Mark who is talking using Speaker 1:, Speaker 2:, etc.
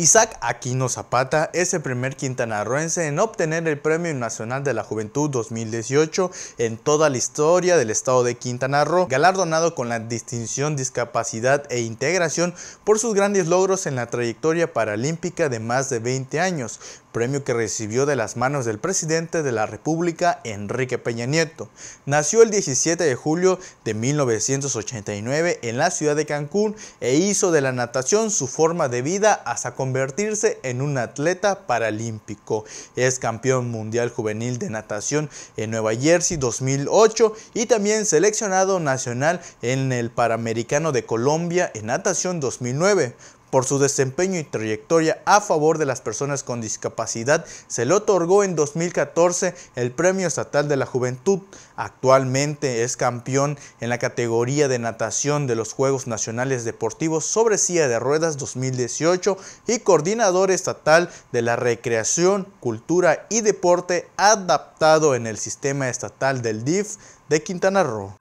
Speaker 1: Isaac Aquino Zapata es el primer quintanarroense en obtener el Premio Nacional de la Juventud 2018 en toda la historia del estado de Quintana Roo, galardonado con la distinción Discapacidad e Integración por sus grandes logros en la trayectoria paralímpica de más de 20 años, premio que recibió de las manos del presidente de la República, Enrique Peña Nieto. Nació el 17 de julio de 1989 en la ciudad de Cancún e hizo de la natación su forma de vida hasta convertirse en un atleta paralímpico. Es campeón mundial juvenil de natación en Nueva Jersey 2008 y también seleccionado nacional en el Panamericano de Colombia en natación 2009. Por su desempeño y trayectoria a favor de las personas con discapacidad, se le otorgó en 2014 el Premio Estatal de la Juventud. Actualmente es campeón en la categoría de natación de los Juegos Nacionales Deportivos sobre silla de ruedas 2018 y coordinador estatal de la recreación, cultura y deporte adaptado en el sistema estatal del DIF de Quintana Roo.